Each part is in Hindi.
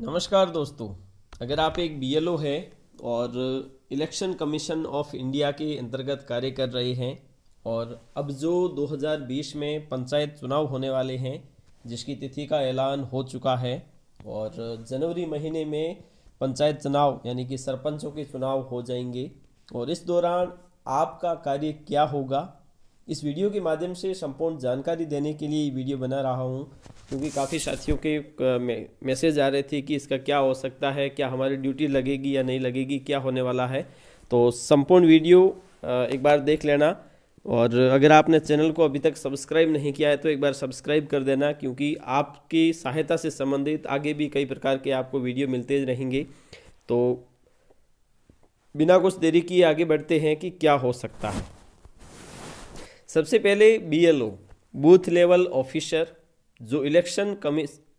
नमस्कार दोस्तों अगर आप एक बी हैं और इलेक्शन कमीशन ऑफ इंडिया के अंतर्गत कार्य कर रहे हैं और अब जो 2020 में पंचायत चुनाव होने वाले हैं जिसकी तिथि का ऐलान हो चुका है और जनवरी महीने में पंचायत चुनाव यानी कि सरपंचों के चुनाव हो जाएंगे और इस दौरान आपका कार्य क्या होगा इस वीडियो के माध्यम से संपूर्ण जानकारी देने के लिए वीडियो बना रहा हूँ क्योंकि काफ़ी साथियों के मैसेज आ रहे थे कि इसका क्या हो सकता है क्या हमारी ड्यूटी लगेगी या नहीं लगेगी क्या होने वाला है तो संपूर्ण वीडियो एक बार देख लेना और अगर आपने चैनल को अभी तक सब्सक्राइब नहीं किया है तो एक बार सब्सक्राइब कर देना क्योंकि आपकी सहायता से संबंधित आगे भी कई प्रकार के आपको वीडियो मिलते रहेंगे तो बिना कुछ देरी किए आगे बढ़ते हैं कि क्या हो सकता है सबसे पहले बीएलओ बूथ लेवल ऑफिसर जो इलेक्शन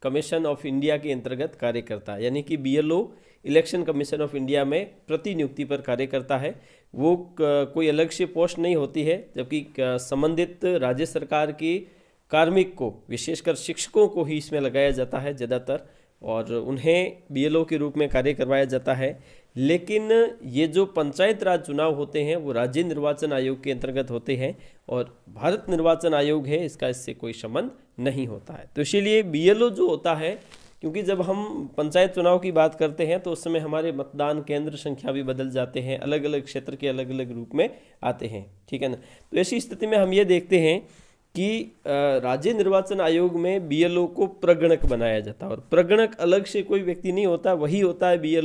कमीशन ऑफ इंडिया के अंतर्गत कार्य करता है यानी कि BLO election commission of India में प्रतिनियुक्ति पर कार्य करता है वो कोई अलग से पोस्ट नहीं होती है जबकि संबंधित राज्य सरकार की कार्मिक को विशेषकर शिक्षकों को ही इसमें लगाया जाता है ज़्यादातर और उन्हें बी के रूप में कार्य करवाया जाता है लेकिन ये जो पंचायत राज चुनाव होते हैं वो राज्य निर्वाचन आयोग के अंतर्गत होते हैं और भारत निर्वाचन आयोग है इसका इससे कोई संबंध नहीं होता है तो इसीलिए बी जो होता है क्योंकि जब हम पंचायत चुनाव की बात करते हैं तो उस समय हमारे मतदान केंद्र संख्या भी बदल जाते हैं अलग अलग क्षेत्र के अलग अलग रूप में आते हैं ठीक है ना तो ऐसी स्थिति में हम ये देखते हैं कि राज्य निर्वाचन आयोग में बी को प्रगणक बनाया जाता है और प्रगणक अलग से कोई व्यक्ति नहीं होता वही होता है बी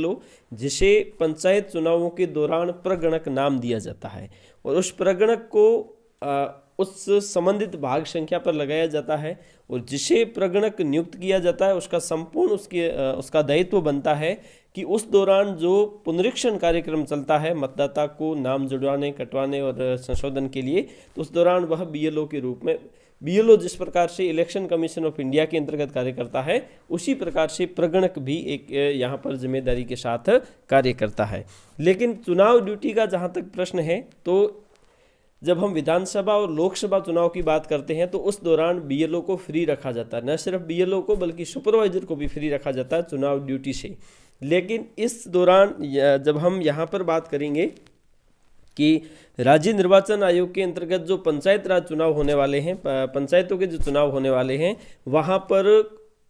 जिसे पंचायत चुनावों के दौरान प्रगणक नाम दिया जाता है और उस प्रगणक को उस संबंधित भाग संख्या पर लगाया जाता है और जिसे प्रगणक नियुक्त किया जाता है उसका संपूर्ण उसके उसका दायित्व बनता है कि उस दौरान जो पुनरीक्षण कार्यक्रम चलता है मतदाता को नाम जुड़वाने कटवाने और संशोधन के लिए तो उस दौरान वह बी के रूप में बी जिस प्रकार से इलेक्शन कमीशन ऑफ इंडिया के अंतर्गत कार्य करता है उसी प्रकार से प्रगणक भी एक यहाँ पर जिम्मेदारी के साथ कार्य करता है लेकिन चुनाव ड्यूटी का जहाँ तक प्रश्न है तो जब हम विधानसभा और लोकसभा चुनाव की बात करते हैं तो उस दौरान बीएलओ को फ्री रखा जाता है न सिर्फ बीएलओ को बल्कि सुपरवाइजर को भी फ्री रखा जाता है चुनाव ड्यूटी से लेकिन इस दौरान जब हम यहाँ पर बात करेंगे कि राज्य निर्वाचन आयोग के अंतर्गत जो पंचायत राज चुनाव होने वाले हैं पंचायतों के जो चुनाव होने वाले हैं वहाँ पर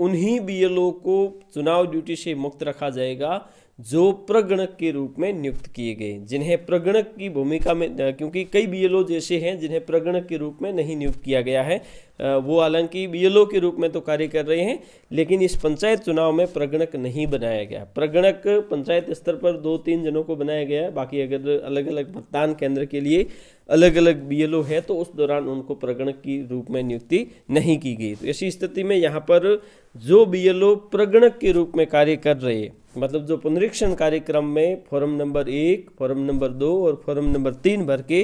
उन्हीं बी को चुनाव ड्यूटी से मुक्त रखा जाएगा जो प्रगणक के रूप में नियुक्त किए गए जिन्हें प्रगणक की भूमिका में क्योंकि कई बीएलओ जैसे हैं जिन्हें प्रगणक के रूप में नहीं नियुक्त किया गया है वो हालांकि बीएलओ के रूप में तो कार्य कर रहे हैं लेकिन इस पंचायत चुनाव में प्रगणक नहीं बनाया गया प्रगणक पंचायत स्तर पर दो तीन जनों को बनाया गया बाकी अगर अलग अलग मतदान केंद्र के लिए अलग अलग बी है तो उस दौरान उनको प्रगण की रूप में नियुक्ति नहीं की गई तो ऐसी स्थिति में यहाँ पर जो बी प्रगणक के रूप में कार्य कर रहे मतलब जो पुनरीक्षण कार्यक्रम में फॉर्म नंबर एक फॉर्म नंबर दो और फॉर्म नंबर तीन भर के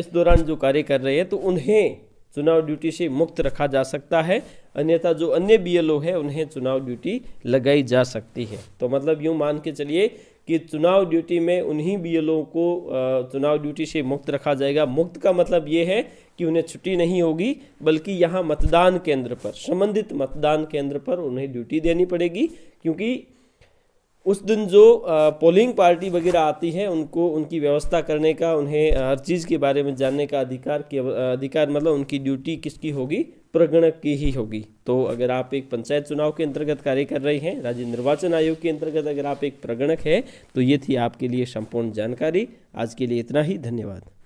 इस दौरान जो कार्य कर रहे हैं तो उन्हें चुनाव ड्यूटी से मुक्त रखा जा सकता है अन्यथा जो अन्य बी है उन्हें चुनाव ड्यूटी लगाई जा सकती है तो मतलब यूँ मान के चलिए कि चुनाव ड्यूटी में उन्हीं बी को चुनाव ड्यूटी से मुक्त रखा जाएगा मुक्त का मतलब ये है कि उन्हें छुट्टी नहीं होगी बल्कि यहाँ मतदान केंद्र पर संबंधित मतदान केंद्र पर उन्हें ड्यूटी देनी पड़ेगी क्योंकि उस दिन जो पोलिंग पार्टी वगैरह आती है उनको उनकी व्यवस्था करने का उन्हें हर चीज़ के बारे में जानने का अधिकार के अधिकार मतलब उनकी ड्यूटी किसकी होगी प्रगणक की ही होगी तो अगर आप एक पंचायत चुनाव के अंतर्गत कार्य कर रहे हैं राज्य निर्वाचन आयोग के अंतर्गत अगर आप एक प्रगणक है तो ये थी आपके लिए संपूर्ण जानकारी आज के लिए इतना ही धन्यवाद